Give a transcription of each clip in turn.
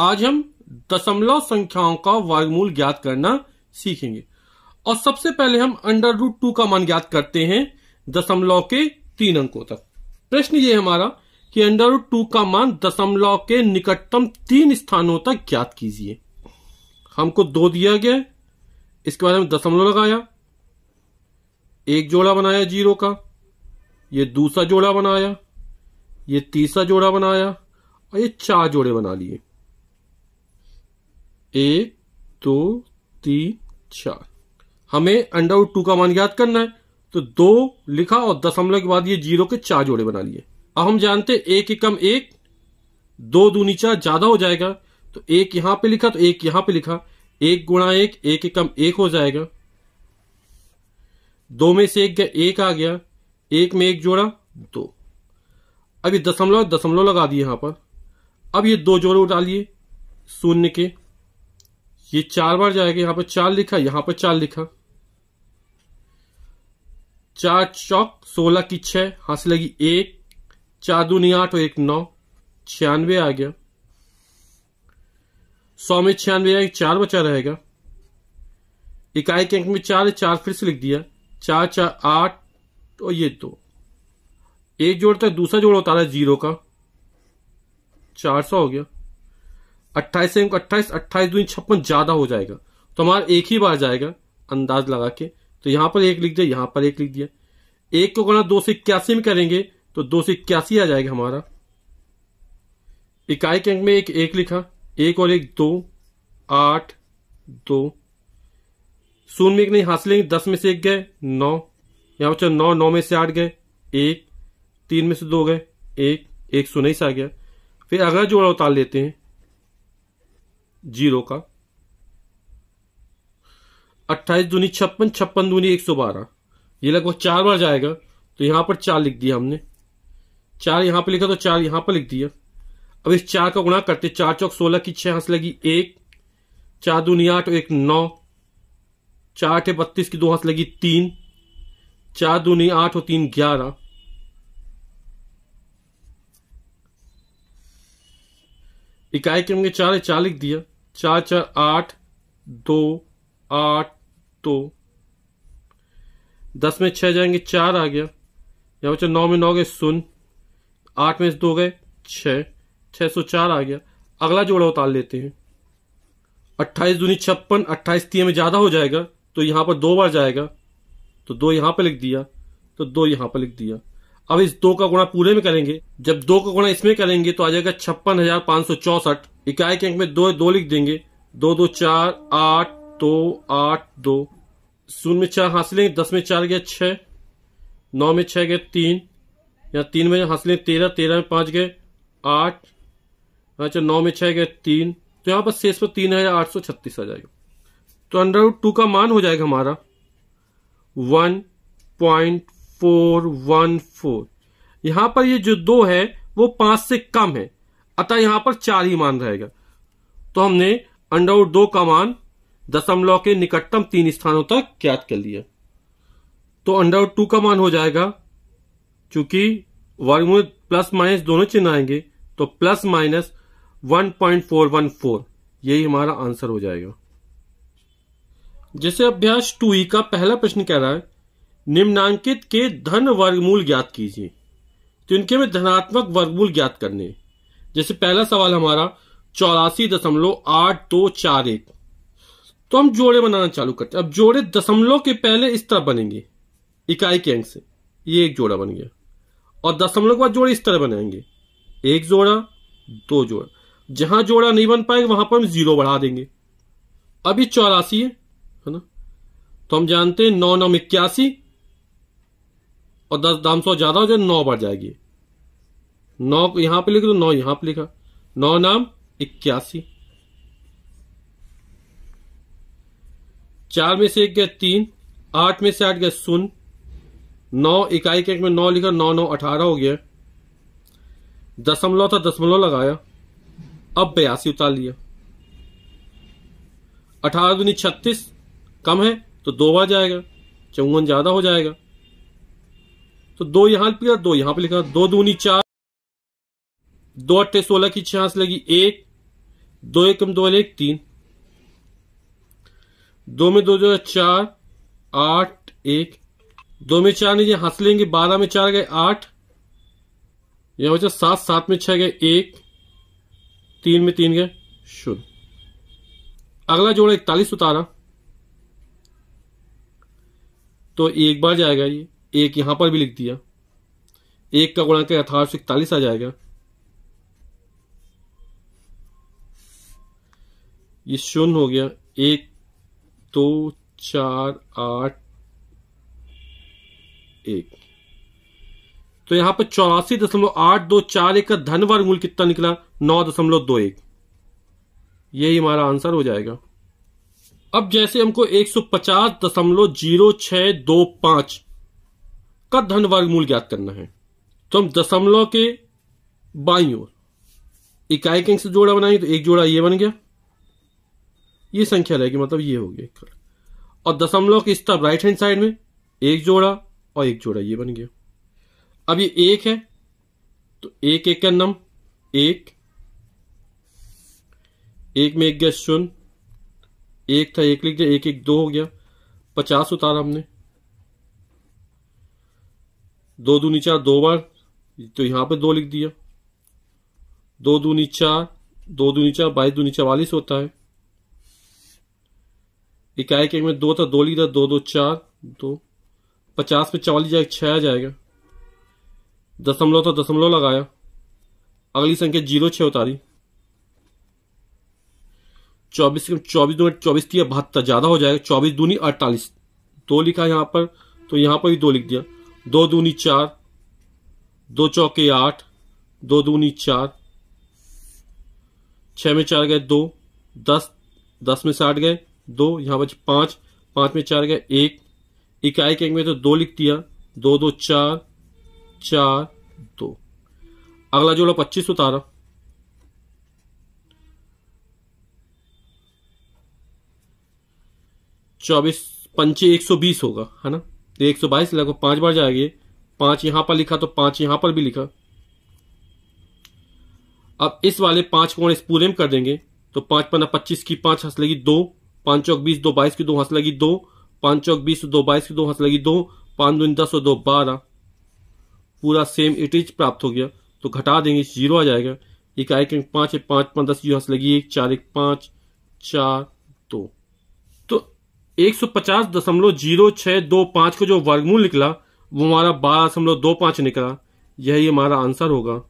आज हम दशमलव संख्याओं का वर्गमूल ज्ञात करना सीखेंगे और सबसे पहले हम अंडर रूट टू का मान ज्ञात करते हैं दशमलव के तीन अंकों तक प्रश्न ये हमारा कि अंडर रूट टू का मान दशमलव के निकटतम तीन स्थानों तक ज्ञात कीजिए हमको दो दिया गया इसके बाद हमें दशमलव लगाया एक जोड़ा बनाया जीरो का ये दूसरा जोड़ा बनाया ये तीसरा जोड़ा बनाया और ये चार जोड़े बना लिए एक दो तीन चार हमें अंडर रूट टू का मान याद करना है तो दो लिखा और दशमलव के बाद ये जीरो के चार जोड़े बना लिए अब हम जानते हैं एक एकम एक दो दूनी चार ज्यादा हो जाएगा तो एक यहां पे लिखा तो एक यहां पे लिखा एक गुणा एक एक एकम एक हो जाएगा दो में से एक गया एक आ गया एक में एक जोड़ा दो अब ये दशमलव दशमलव लगा दिए यहां पर अब ये दो जोड़े उठा लिए शून्य के ये चार बार जाएगा यहां पर चार लिखा यहां पर चार लिखा चार चौक सोलह की छह हाथ से लगी एक चार दूनी आठ और एक नौ छियानवे आ गया सौ में छियानवे आएगा चार बचा रहेगा इकाई के अंक में चार चार फिर से लिख दिया चार चार आठ और ये दो एक जोड़ता है दूसरा जोड़ होता है जीरो का चार सौ हो गया अट्ठाईस से अट्ठाईस अट्ठाईस दूनी छप्पन ज्यादा हो जाएगा तो हमारा एक ही बार जाएगा अंदाज लगा के तो यहां पर एक लिख दिया यहां पर एक लिख दिया एक को गुणा दो से इक्यासी में करेंगे तो दो से इक्यासी आ जाएगा हमारा इकाई के अंक में एक एक लिखा एक और एक दो आठ दो शून्य में एक नहीं हासिल लेंगे दस में से एक गए नौ यहां पर नौ नौ में से आठ गए एक तीन में से दो गए एक एक सौ उन्नीस आ गया फिर अगला जोड़ा उतार लेते हैं जीरो का अट्ठाईस दूनी छप्पन छप्पन दूनी एक सौ बारह ये लगभग चार बार जाएगा तो यहां पर चार लिख दिया हमने चार यहां पर लिखा तो चार यहां पर लिख दिया अब इस चार का गुणा करते चार चौक सोलह की छह हंस लगी एक चार दूनी आठ एक नौ चार अठे बत्तीस की दो हंस लगी तीन चार दूनी आठ और तीन ग्यारह इकाई के चार चार लिख दिया चार चार आठ दो आठ दो दस में छह जाएंगे चार आ गया या बच्चे नौ में नौ गए सुन आठ में दो गए छ छः सौ चार आ गया अगला जोड़ा उतार लेते हैं अट्ठाईस दूनी छप्पन अट्ठाईस तीन में ज़्यादा हो जाएगा तो यहां पर दो बार जाएगा तो दो यहां पर लिख दिया तो दो यहां पर लिख दिया अब इस दो का गुणा पूरे में करेंगे जब दो का गुणा इसमें करेंगे तो आ जाएगा छप्पन हजार पांच सौ चौसठ इकाई के अंक में दो दो लिख देंगे दो दो चार आठ दो आठ दो शून्य में चार हासिलें दस में चार गया छ नौ में छह गए तीन या तीन में हासिलें तेरह तेरह में पांच गए आठ अच्छा नौ में छह गए तीन तो यहां पर शेष पर तीन हज़ार आठ सौ छत्तीस आ जाएगा तो अंडर रूट टू का मान हो जाएगा हमारा one point four one four यहां पर ये जो दो है वो पांच से कम है अतः यहां पर चार ही मान रहेगा तो हमने अंडरवुड दो का मान दशमलव के निकटतम तीन स्थानों तक ज्ञात कर लिया तो अंडरवुड टू का मान हो जाएगा चूंकि वर्गमूल प्लस माइनस दोनों चिन्ह आएंगे तो plus minus one point four one four यही हमारा आंसर हो जाएगा जैसे अभ्यास टू ई का पहला प्रश्न कह रहा है निम्नांकित के धन वर्गमूल ज्ञात कीजिए तो इनके में धनात्मक वर्गमूल ज्ञात करने जैसे पहला सवाल हमारा चौरासी दशमलव आठ दो चार एक तो हम जोड़े बनाना चालू करते हैं अब जोड़े दशमलव के पहले इस तरह बनेंगे इकाई के अंक से ये एक जोड़ा बन गया और दशमलव के बाद जोड़े इस तरह बनाएंगे एक जोड़ा दो जोड़ा जहां जोड़ा नहीं बन पाएगा वहां पर हम जीरो बढ़ा देंगे अभी चौरासी है है ना तो हम जानते हैं नौ नौ इक्यासी और दस दाम सौ ज्यादा हो जाए नौ बढ़ जाएगी नौ को यहां पे लिख दो नौ यहां पे लिखा नौ नाम इक्यासी चार में से एक गया तीन आठ में से आठ गया शून्य नौ इकाई के एक में नौ लिखा नौ नौ अठारह हो गया दसमलव था दसमलव लगाया अब बयासी उतार लिया अठारह दूनी छत्तीस कम है तो दो बार जाएगा चौवन ज्यादा हो जाएगा तो दो यहां पर दो यहां पे लिखा दो दूनी चार दो अट्ठे सोलह की छियास लगी एक दो एकम दो एक तीन दो में दो जो चार आठ एक दो में चार नहीं हंस लेंगे बारह में चार गए आठ यह बचा सात सात में छह गए एक तीन में तीन गए शून्य अगला जोड़ा इकतालीस उतारा तो एक बार जाएगा ये एक यहां पर भी लिख दिया एक का गुणांक अठारह सौ इकतालीस आ जाएगा ये शून्य हो गया एक दो चार आठ एक तो यहां पर चौरासी दशमलव आठ दो चार एक का धन वर्ग मूल कितना निकला नौ दशमलव दो एक यही हमारा आंसर हो जाएगा अब जैसे हमको एक सौ पचास दशमलव जीरो छह दो पांच का धन वर्ग मूल ज्ञात करना है तो हम दशमलव के बाई ओर इकाई के अंक से जोड़ा बनाएंगे तो एक जोड़ा ये बन गया ये संख्या रहेगी मतलब ये होगी और दशमलव के स्तर राइट हैंड साइड में एक जोड़ा और एक जोड़ा ये बन गया अब ये एक है तो एक एक का नम एक एक में एक गया शून्य एक था एक लिख गया एक एक दो हो गया पचास उतारा हमने दो दूनी चार दो बार तो यहां पे दो लिख दिया दो दूनी चार दो दूनी चार बाईस दूनी चवालीस होता है इकाई के में दो था दो लीटर दो दो चार दो पचास में चौवालीस जाएगा छः आ जाएगा दसमलव तो दसमलव लगाया अगली संख्या जीरो छः उतारी चौबीस चौबीस दो चौबीस थी बहत्तर ज़्यादा हो जाएगा चौबीस दूनी अड़तालीस दो लिखा यहाँ पर तो यहाँ पर भी दो लिख दिया दो दूनी चार दो चौके आठ दो दूनी चार छः में चार गए दो दस दस में साठ गए दो यहां बचे पांच पांच में चार गया एक इकाई के अंक में तो दो लिख दिया दो दो चार चार दो अगला जोड़ा पच्चीस उतारा चौबीस पंचे एक सौ बीस होगा है ना एक सौ बाईस लगभग पांच बार जाएगी पांच यहां पर लिखा तो पांच यहां पर भी लिखा अब इस वाले पांच को इस पूरे में कर देंगे तो पांच पंद्रह पच्चीस की पांच हंस लेगी दो पांच चौक बीस दो बाईस की दो हंस लगी दो पांच चौक बीस दो बाईस की दो हंस लगी दो पांच दून दस और दो बारह पूरा सेम इज प्राप्त हो गया तो घटा देंगे जीरो आ जाएगा एक आय अंक पाँच एक पाँच पाँच दस हंस लगी एक चार एक पाँच चार दो तो एक सौ पचास दशमलव जीरो छह दो पाँच को जो वर्गमूल निकला वो हमारा बारह दशमलव दो पाँच निकला यही हमारा आंसर होगा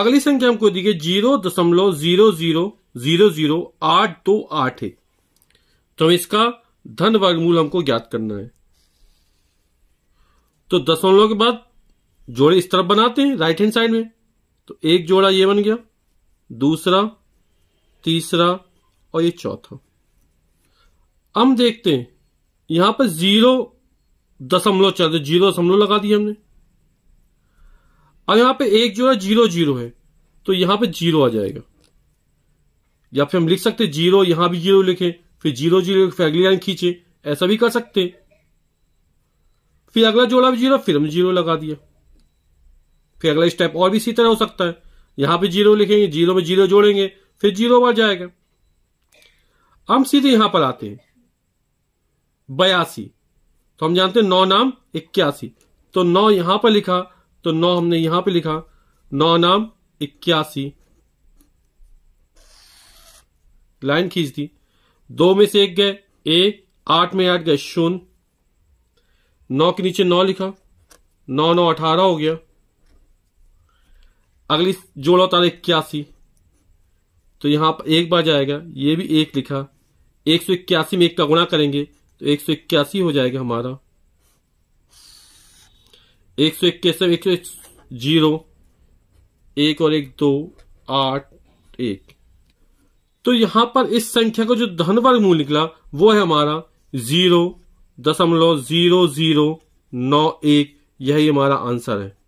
अगली संख्या हमको दी गई जीरो दशमलव जीरो जीरो जीरो जीरो आठ दो आठ है तो इसका धन वर्गमूल हमको ज्ञात करना है तो दशमलव के बाद जोड़े इस तरफ बनाते हैं राइट हैंड साइड में तो एक जोड़ा ये बन गया दूसरा तीसरा और ये चौथा हम देखते हैं यहां पर जीरो दशमलव चल जीरो दशमलव लगा दिया हमने और यहां पे एक जो है जीरो जीरो है तो यहां पे जीरो आ जाएगा या फिर हम लिख सकते जीरो यहां भी जीरो लिखे फिर जीरो जीरो फिर अगली लाइन खींचे ऐसा भी कर सकते फिर अगला जोड़ा भी जीरो फिर हम जीरो लगा दिया फिर अगला स्टेप और भी इसी तरह हो सकता है यहां पर जीरो लिखेंगे जीरो में जीरो जोड़ेंगे फिर जीरो बढ़ जाएगा हम सीधे यहां पर आते हैं बयासी तो हम जानते हैं नौ नाम इक्यासी तो नौ यहां पर लिखा तो नौ हमने यहां पे लिखा नौ नाम इक्यासी लाइन खींच दी दो में से एक गए एक आठ में आठ गए शून्य नौ के नीचे नौ लिखा नौ नौ अठारह हो गया अगली जोड़ा उतारा इक्यासी तो यहां पर एक बार जाएगा ये भी एक लिखा एक सौ इक्यासी में एक का गुणा करेंगे तो एक सौ इक्यासी हो जाएगा हमारा एक सौ इक्कीसव एक सौ जीरो एक और एक दो आठ एक तो यहां पर इस संख्या का जो धन वर्ग मूल निकला वो है हमारा जीरो दशमलव जीरो जीरो नौ एक यही हमारा आंसर है